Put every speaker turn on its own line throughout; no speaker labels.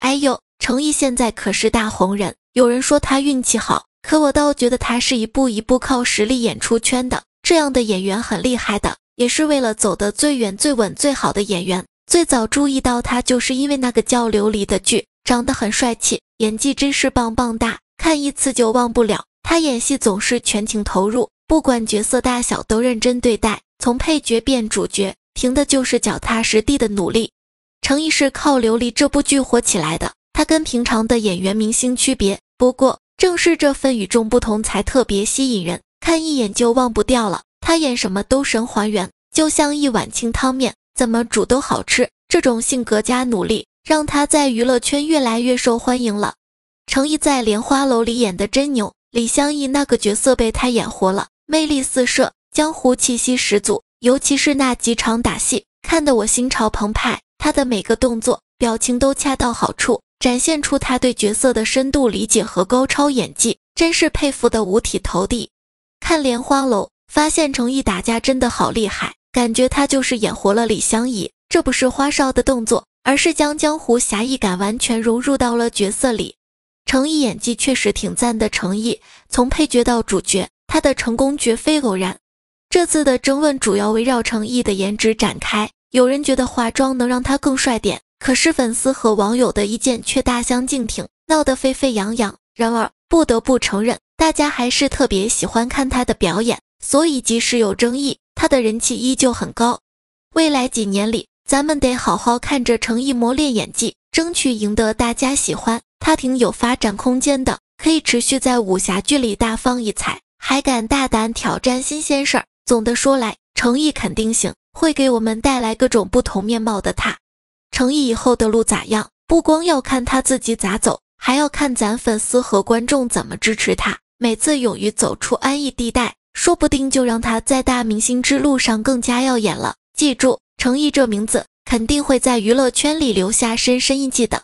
哎呦，程毅现在可是大红人。有人说他运气好，可我倒觉得他是一步一步靠实力演出圈的。这样的演员很厉害的，也是为了走得最远、最稳、最好的演员。最早注意到他，就是因为那个叫《琉璃》的剧，长得很帅气，演技真是棒棒哒，看一次就忘不了。他演戏总是全情投入，不管角色大小都认真对待，从配角变主角，凭的就是脚踏实地的努力。程毅是靠《琉璃》这部剧火起来的，他跟平常的演员明星区别。不过，正是这份与众不同才特别吸引人，看一眼就忘不掉了。他演什么都神还原，就像一碗清汤面，怎么煮都好吃。这种性格加努力，让他在娱乐圈越来越受欢迎了。程毅在《莲花楼》里演的真牛，李相宜那个角色被他演活了，魅力四射，江湖气息十足。尤其是那几场打戏，看得我心潮澎湃。他的每个动作、表情都恰到好处，展现出他对角色的深度理解和高超演技，真是佩服的五体投地。看《莲花楼》，发现成毅打架真的好厉害，感觉他就是演活了李相怡。这不是花哨的动作，而是将江湖侠义感完全融入到了角色里。成毅演技确实挺赞的，成毅从配角到主角，他的成功绝非偶然。这次的争论主要围绕成毅的颜值展开。有人觉得化妆能让他更帅点，可是粉丝和网友的意见却大相径庭，闹得沸沸扬扬。然而不得不承认，大家还是特别喜欢看他的表演，所以即使有争议，他的人气依旧很高。未来几年里，咱们得好好看着程毅磨练演技，争取赢得大家喜欢。他挺有发展空间的，可以持续在武侠剧里大放异彩，还敢大胆挑战新鲜事儿。总的说来，程毅肯定行。会给我们带来各种不同面貌的他。成毅以后的路咋样，不光要看他自己咋走，还要看咱粉丝和观众怎么支持他。每次勇于走出安逸地带，说不定就让他在大明星之路上更加耀眼了。记住，成毅这名字肯定会在娱乐圈里留下深深印记的。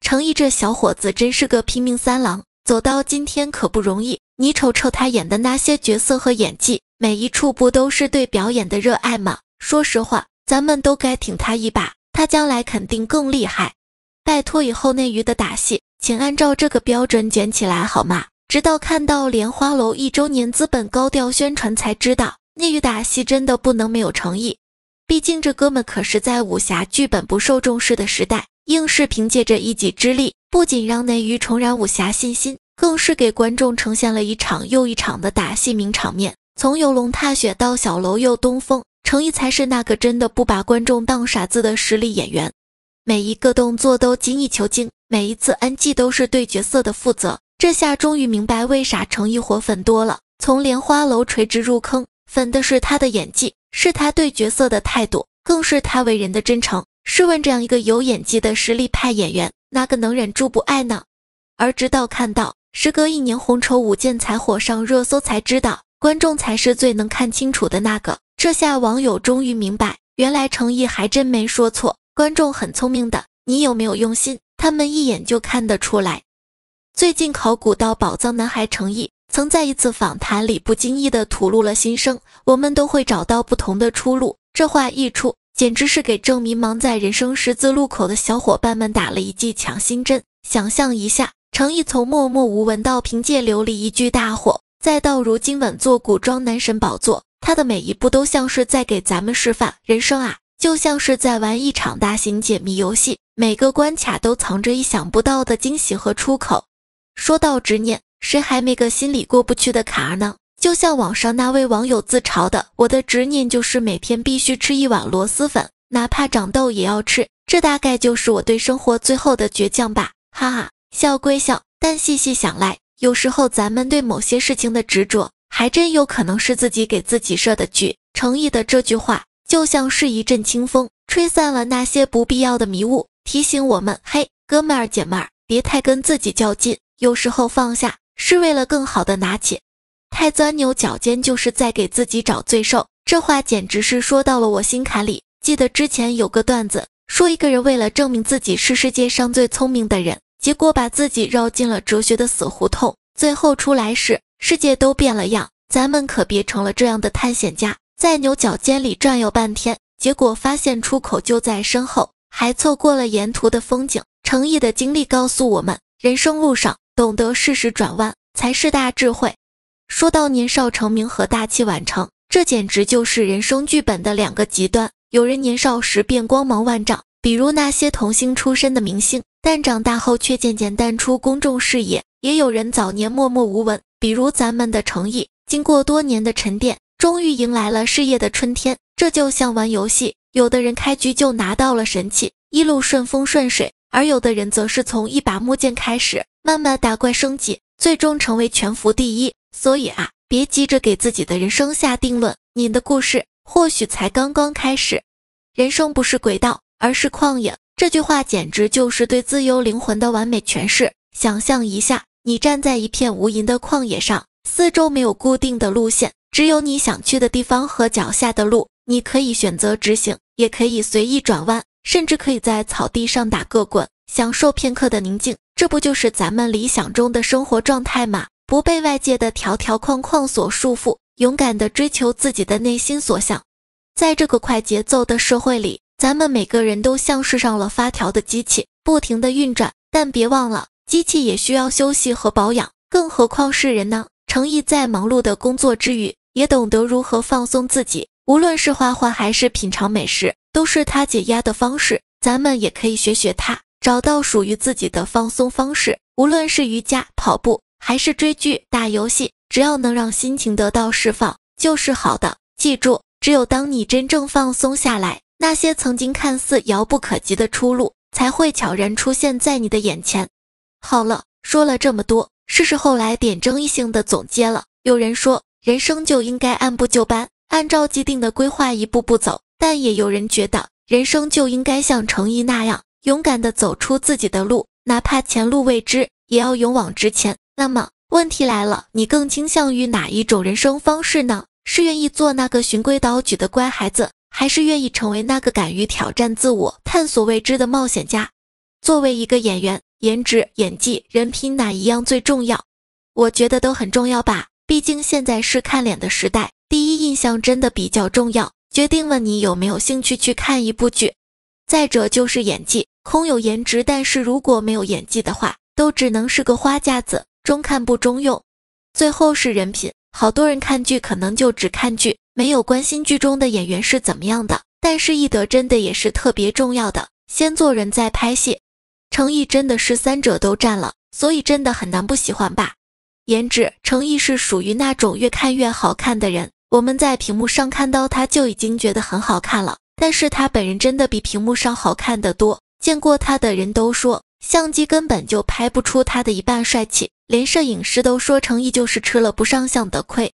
成毅这小伙子真是个拼命三郎，走到今天可不容易。你瞅瞅他演的那些角色和演技，每一处不都是对表演的热爱吗？说实话，咱们都该挺他一把，他将来肯定更厉害。拜托，以后内娱的打戏，请按照这个标准捡起来好吗？直到看到莲花楼一周年资本高调宣传，才知道内娱打戏真的不能没有诚意。毕竟这哥们可是在武侠剧本不受重视的时代，硬是凭借着一己之力，不仅让内娱重燃武侠信心，更是给观众呈现了一场又一场的打戏名场面，从游龙踏雪到小楼又东风。程毅才是那个真的不把观众当傻子的实力演员，每一个动作都精益求精，每一次安技都是对角色的负责。这下终于明白为啥程毅火粉多了。从莲花楼垂直入坑，粉的是他的演技，是他对角色的态度，更是他为人的真诚。试问这样一个有演技的实力派演员，哪个能忍住不爱呢？而直到看到时隔一年红绸舞剑才火上热搜，才知道。观众才是最能看清楚的那个，这下网友终于明白，原来成毅还真没说错。观众很聪明的，你有没有用心？他们一眼就看得出来。最近考古到宝藏男孩成毅，曾在一次访谈里不经意地吐露了心声：“我们都会找到不同的出路。”这话一出，简直是给正迷茫在人生十字路口的小伙伴们打了一剂强心针。想象一下，成毅从默默无闻到凭借《琉璃》一句大火。再到如今稳坐古装男神宝座，他的每一步都像是在给咱们示范人生啊，就像是在玩一场大型解密游戏，每个关卡都藏着意想不到的惊喜和出口。说到执念，谁还没个心里过不去的坎儿呢？就像网上那位网友自嘲的：“我的执念就是每天必须吃一碗螺蛳粉，哪怕长痘也要吃。”这大概就是我对生活最后的倔强吧。哈哈，笑归笑，但细细想来。有时候，咱们对某些事情的执着，还真有可能是自己给自己设的局。成毅的这句话就像是一阵清风，吹散了那些不必要的迷雾，提醒我们：嘿，哥们儿姐们儿，别太跟自己较劲。有时候放下是为了更好的拿起，太钻牛角尖就是在给自己找罪受。这话简直是说到了我心坎里。记得之前有个段子，说一个人为了证明自己是世界上最聪明的人。结果把自己绕进了哲学的死胡同，最后出来时，世界都变了样，咱们可别成了这样的探险家，在牛角尖里转悠半天，结果发现出口就在身后，还错过了沿途的风景。成毅的经历告诉我们，人生路上懂得适时转弯，才是大智慧。说到年少成名和大器晚成，这简直就是人生剧本的两个极端。有人年少时便光芒万丈，比如那些童星出身的明星。但长大后却渐渐淡出公众视野。也有人早年默默无闻，比如咱们的成毅，经过多年的沉淀，终于迎来了事业的春天。这就像玩游戏，有的人开局就拿到了神器，一路顺风顺水；而有的人则是从一把木剑开始，慢慢打怪升级，最终成为全服第一。所以啊，别急着给自己的人生下定论，你的故事或许才刚刚开始。人生不是轨道，而是旷野。这句话简直就是对自由灵魂的完美诠释。想象一下，你站在一片无垠的旷野上，四周没有固定的路线，只有你想去的地方和脚下的路。你可以选择直行，也可以随意转弯，甚至可以在草地上打个滚，享受片刻的宁静。这不就是咱们理想中的生活状态吗？不被外界的条条框框所束缚，勇敢地追求自己的内心所想。在这个快节奏的社会里，咱们每个人都像是上了发条的机器，不停的运转。但别忘了，机器也需要休息和保养，更何况是人呢？成毅在忙碌的工作之余，也懂得如何放松自己。无论是画画还是品尝美食，都是他解压的方式。咱们也可以学学他，找到属于自己的放松方式。无论是瑜伽、跑步，还是追剧、打游戏，只要能让心情得到释放，就是好的。记住，只有当你真正放松下来，那些曾经看似遥不可及的出路，才会悄然出现在你的眼前。好了，说了这么多，是时候来点争议性的总结了。有人说，人生就应该按部就班，按照既定的规划一步步走；但也有人觉得，人生就应该像程毅那样，勇敢地走出自己的路，哪怕前路未知，也要勇往直前。那么，问题来了，你更倾向于哪一种人生方式呢？是愿意做那个循规蹈矩的乖孩子？还是愿意成为那个敢于挑战自我、探索未知的冒险家。作为一个演员，颜值、演技、人品哪一样最重要？我觉得都很重要吧。毕竟现在是看脸的时代，第一印象真的比较重要。决定问你有没有兴趣去看一部剧。再者就是演技，空有颜值，但是如果没有演技的话，都只能是个花架子，中看不中用。最后是人品。好多人看剧可能就只看剧，没有关心剧中的演员是怎么样的。但是艺德真的也是特别重要的，先做人再拍戏。诚毅真的是三者都占了，所以真的很难不喜欢吧。颜值，成毅是属于那种越看越好看的人，我们在屏幕上看到他就已经觉得很好看了，但是他本人真的比屏幕上好看的多，见过他的人都说。相机根本就拍不出他的一半帅气，连摄影师都说成毅就是吃了不上相的亏。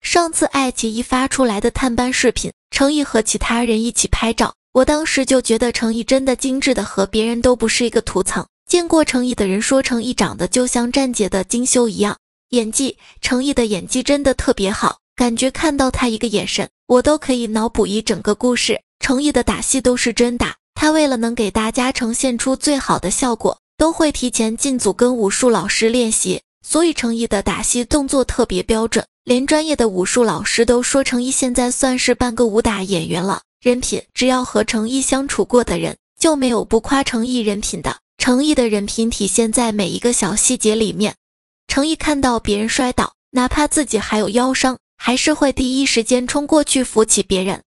上次爱奇艺发出来的探班视频，成毅和其他人一起拍照，我当时就觉得成毅真的精致的和别人都不是一个图层。见过成毅的人说，成毅长得就像站姐的精修一样。演技，成毅的演技真的特别好，感觉看到他一个眼神，我都可以脑补一整个故事。成毅的打戏都是真打。他为了能给大家呈现出最好的效果，都会提前进组跟武术老师练习，所以程毅的打戏动作特别标准，连专业的武术老师都说程毅现在算是半个武打演员了。人品，只要和程毅相处过的人，就没有不夸程毅人品的。程毅的人品体现在每一个小细节里面，程毅看到别人摔倒，哪怕自己还有腰伤，还是会第一时间冲过去扶起别人。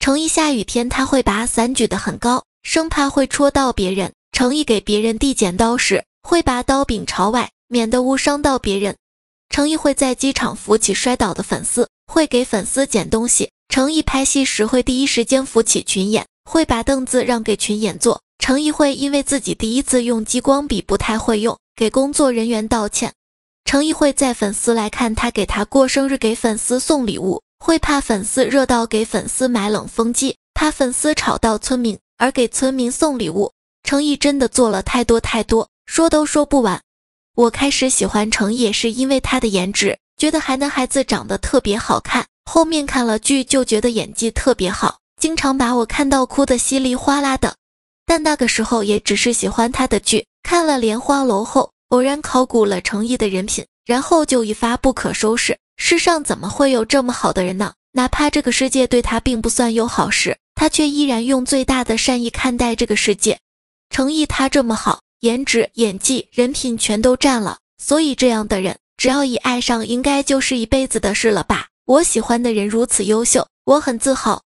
程毅下雨天，他会把伞举得很高。生怕会戳到别人，诚毅给别人递剪刀时会把刀柄朝外，免得误伤到别人。诚毅会在机场扶起摔倒的粉丝，会给粉丝捡东西。诚毅拍戏时会第一时间扶起群演，会把凳子让给群演坐。诚毅会因为自己第一次用激光笔不太会用，给工作人员道歉。诚毅会在粉丝来看他给他过生日，给粉丝送礼物，会怕粉丝热到，给粉丝买冷风机，怕粉丝吵到村民。而给村民送礼物，程毅真的做了太多太多，说都说不完。我开始喜欢程毅是因为他的颜值，觉得还男孩子长得特别好看。后面看了剧就觉得演技特别好，经常把我看到哭的稀里哗啦的。但那个时候也只是喜欢他的剧。看了《莲花楼》后，偶然考古了程毅的人品，然后就一发不可收拾。世上怎么会有这么好的人呢？哪怕这个世界对他并不算有好事。他却依然用最大的善意看待这个世界，诚意他这么好，颜值、演技、人品全都占了，所以这样的人，只要一爱上，应该就是一辈子的事了吧？我喜欢的人如此优秀，我很自豪。